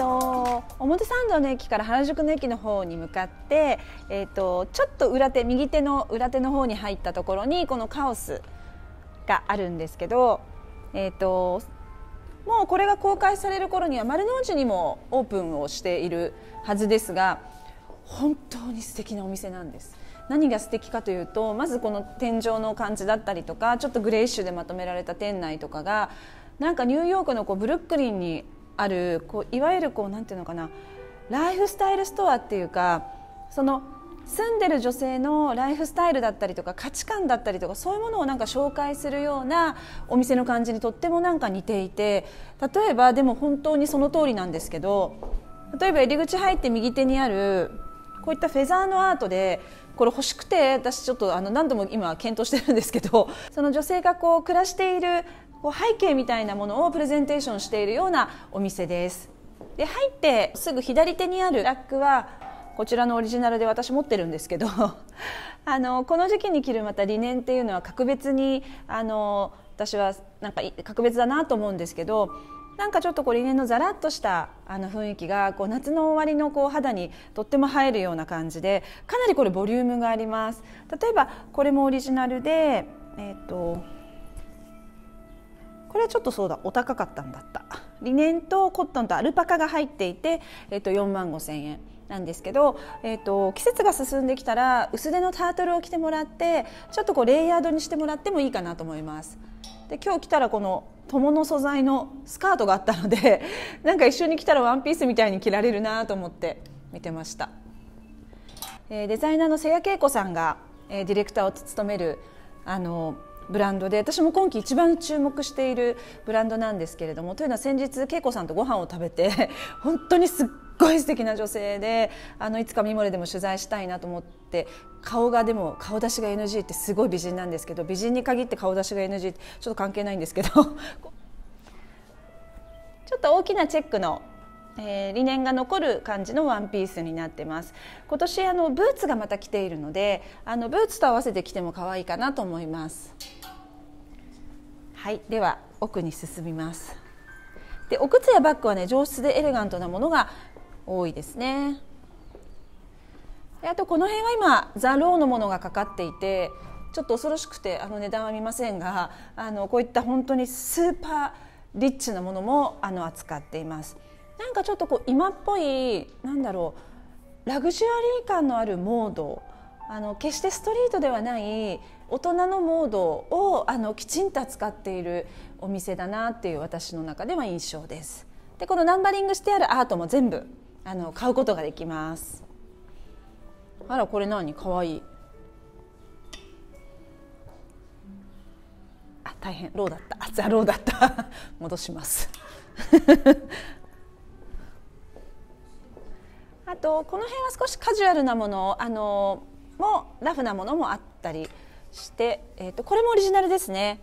と表参道の駅から原宿の駅の方に向かって、えーと、ちょっと裏手右手の裏手の方に入ったところにこのカオスがあるんですけど、えーと、もうこれが公開される頃には丸の内にもオープンをしているはずですが本当に素敵なお店なんです。何が素敵かというとまずこの天井の感じだったりとかちょっとグレーッシュでまとめられた店内とかがなんかニューヨークのこうブルックリンにあるこういわゆるこうなんていうのかなライフスタイルストアっていうかその住んでる女性のライフスタイルだったりとか価値観だったりとかそういうものをなんか紹介するようなお店の感じにとってもなんか似ていて例えばでも本当にその通りなんですけど例えば入り口入って右手にあるこういったフェザーのアートでこれ欲しくて私ちょっとあの何度も今検討してるんですけどその女性がこう暮らしているこう背景みたいなものをプレゼンテーションしているようなお店ですで入ってすぐ左手にあるラックはこちらのオリジナルで私持ってるんですけど あのこの時期に着るまた理念っていうのは格別にあの私はなんか格別だなと思うんですけどなんかちょっとこう理念のザラッとしたあの雰囲気がこう夏の終わりのこう肌にとっても映えるような感じでかなりこれボリュームがあります。例えばこれもオリジナルで、えーと、とこれはちょっとそうだお高かったんだったリネンとコットンとアルパカが入っていて、えー、と4万5千円なんですけど、えーと、季節が進んできたら薄手のタートルを着てもらってちょっとこうレイヤードにしてもらってもいいかなと思います。で今日着たらこの友の素材のスカートがあったので なんか一緒に着たらワンピースみたいに着られるなと思って見てました、えー、デザイナーの瀬谷恵子さんが、えー、ディレクターを務めるあのブランドで私も今季一番注目しているブランドなんですけれどもというのは先日恵子さんとご飯を食べて 本当にすっごい素敵な女性であのいつかミモレでも取材したいなと思って顔がでも顔出しが NG ってすごい美人なんですけど美人に限って顔出しが NG ってちょっと関係ないんですけど ちょっと大きなチェックのえー、理念が残る感じのワンピースになってます今年あのブーツがまた来ているのであのブーツと合わせて着ても可愛いかなと思います。はいでは奥に進みますでお靴やバッグはね上質でエレガントなものが多いですねであとこの辺は今ザ・ローのものがかかっていてちょっと恐ろしくてあの値段は見ませんがあのこういった本当にスーパーリッチなものもあの扱っていますなんかちょっとこう今っぽいなんだろうラグジュアリー感のあるモードあの決してストリートではない大人のモードをあのきちんと扱っているお店だなっていう私の中では印象です。でこのナンバリングしてあるアートも全部あの買うことができます。あらこれ何かわいい。あ大変ローだったあザローだった 戻します あとこの辺は少しカジュアルなものをあのもラフなものもあったりして、えーと、これもオリジナルですね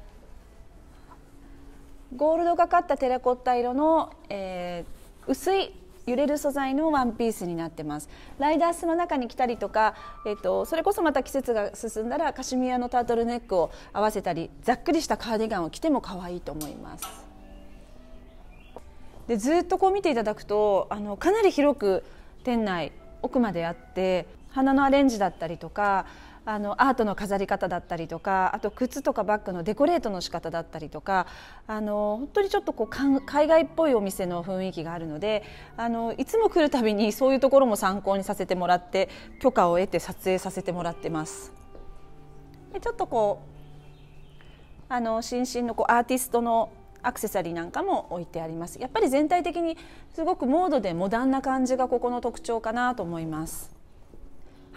ゴールドがかったテラコッタ色の、えー、薄い揺れる素材のワンピースになってますライダースの中に着たりとか、えーとそれこそまた季節が進んだらカシミヤのタートルネックを合わせたりざっくりしたカーディガンを着ても可愛いと思いますでずっとこう見ていただくとあのかなり広く店内奥まであって花のアレンジだったりとかあのアートの飾り方だったりとかあと靴とかバッグのデコレートの仕方だったりとかあの本当にちょっとこう海外っぽいお店の雰囲気があるのであのいつも来るたびにそういうところも参考にさせてもらって許可を得て撮影させてもらってます。でちょっとこうあの心身のこうアーティストのアクセサリーなんかも置いてありますやっぱり全体的にすごくモードでモダンな感じがここの特徴かなと思います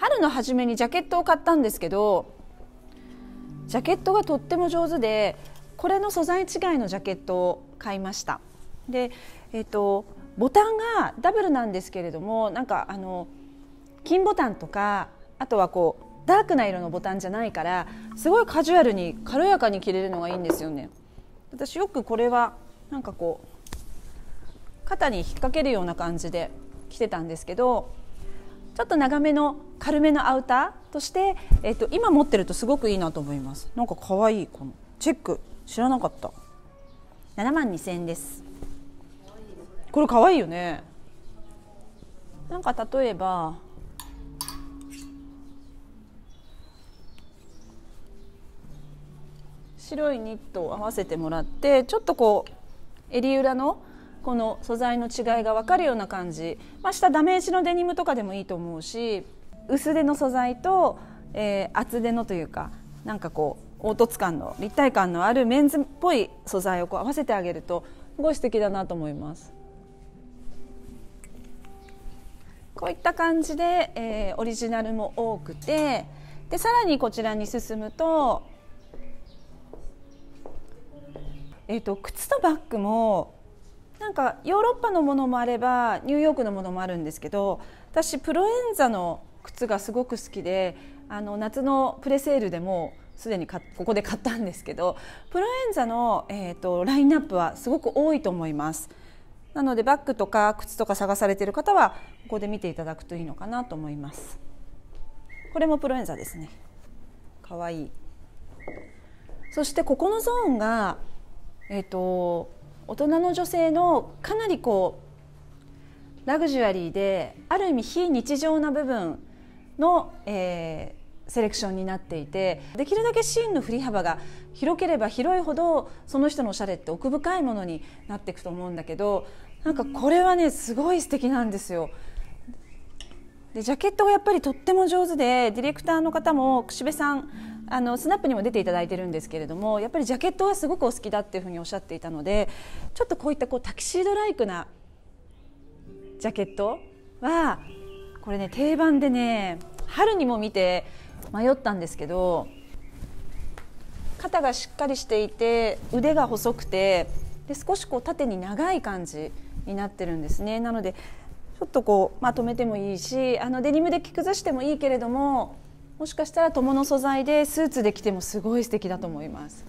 春の初めにジャケットを買ったんですけどジャケットがとっても上手でこれの素材違いのジャケットを買いました。で、えーと、とボタンがダブルなんですけれどもなんかあの金ボタンとかあとはこうダークな色のボタンじゃないからすごいカジュアルに軽やかに着れるのがいいんですよね私よくこれはなんかこう肩に引っ掛けるような感じで着てたんですけどちょっと長めの軽めのアウターとして、えっと、今持ってるとすごくいいなと思いますなんかかわいいこのチェック知らなかった7万2 0円ですこれ可愛いよねなんか例えば白いニットを合わせてもらってちょっとこう襟裏のこの素材の違いが分かるような感じ、まあ、下ダメージのデニムとかでもいいと思うし薄手の素材と、えー、厚手のというかなんかこう凹凸感の立体感のあるメンズっぽい素材をこう合わせてあげるとすごい素敵だなと思います。こういった感じで、えー、オリジナルも多くてでさらにこちらに進むと,、えーと、と靴とバッグもなんかヨーロッパのものもあればニューヨークのものもあるんですけど私プロエンザの靴がすごく好きであの夏のプレセールでもすでにここで買ったんですけどプロエンザの、えーと、ラインナップはすごく多いと思います。なのでバッグとか靴とか探されている方はここで見ていただくといいのかなと思います。これもプロエンザですね。かわいい。そしてここのゾーンがえっ、ー、と大人の女性のかなりこうラグジュアリーである意味非日常な部分の、えー、セレクションになっていてできるだけシーンの振り幅が広ければ広いほどその人のおしゃれって奥深いものになっていくと思うんだけどなんかこれはねすごい素敵なんですよ。でジャケットがやっぱりとっても上手でディレクターの方も櫛部さんあのスナップにも出ていただいてるんですけれどもやっぱりジャケットはすごくお好きだっていうふうにおっしゃっていたのでちょっとこういったこうタキシードライクなジャケットはこれね定番でね春にも見て迷ったんですけど肩がしっかりしていて腕が細くてで少しこう縦に長い感じになってるんですねなのでちょっとこうまとめてもいいしあのデニムで着崩してもいいけれどももしかしたら友の素材でスーツで着てもすごい素敵だと思います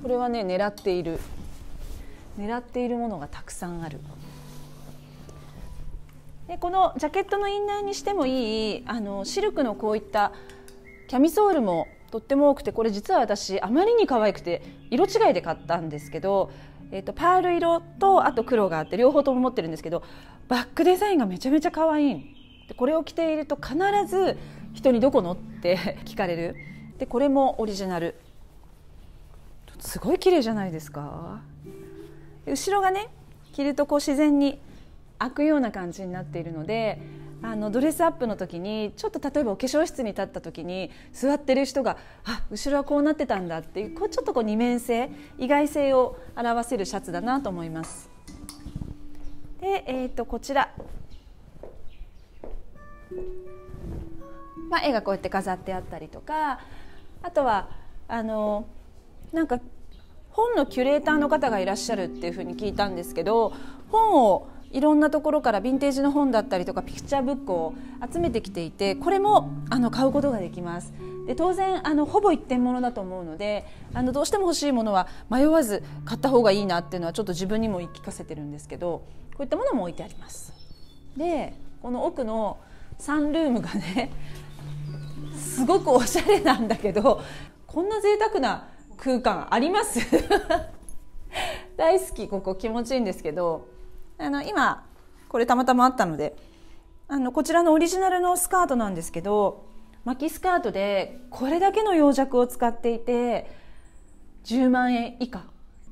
これはね狙っている狙っているものがたくさんあるでこのジャケットのインナーにしてもいいあのシルクのこういったキャミソールもとっても多くてこれ実は私あまりに可愛くて色違いで買ったんですけど、えーと、とパール色とあと黒があって両方とも持ってるんですけどバックデザインがめちゃめちゃ可愛いでこれを着ていると必ず人にどこのって 聞かれるでこれもオリジナルすごい綺麗じゃないですか後ろがね着るとこう自然に開くような感じになっているのであのドレスアップの時にちょっと例えばお化粧室に立った時に座ってる人があ後ろはこうなってたんだっていうこうちょっとこう二面性意外性を表せるシャツだなと思います。で、えー、とこちらまあ、絵がこうやって飾ってあったりとかあとはあのなんか本のキュレーターの方がいらっしゃるっていうふうに聞いたんですけど本をいろんなところからヴィンテージの本だったりとかピクチャーブックを集めてきていてこれもあの買うことができます。で当然あのほぼ一点物だと思うのであのどうしても欲しいものは迷わず買った方がいいなっていうのはちょっと自分にも言い聞かせてるんですけどこういったものも置いてあります。でこの奥のサンルームがねすごくおしゃれなんだけどこんな贅沢な空間あります 大好きここ気持ちいいんですけどあの今これたまたまあったのであのこちらのオリジナルのスカートなんですけど巻きスカートでこれだけの洋尺を使っていて10万円以下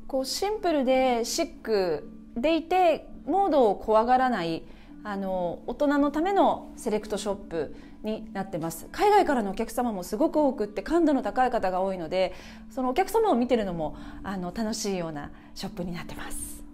こうシンプルでシックでいてモードを怖がらないあの大人のためのセレクトショップになってます海外からのお客様もすごく多くって感度の高い方が多いのでそのお客様を見てるのもあの楽しいようなショップになってます。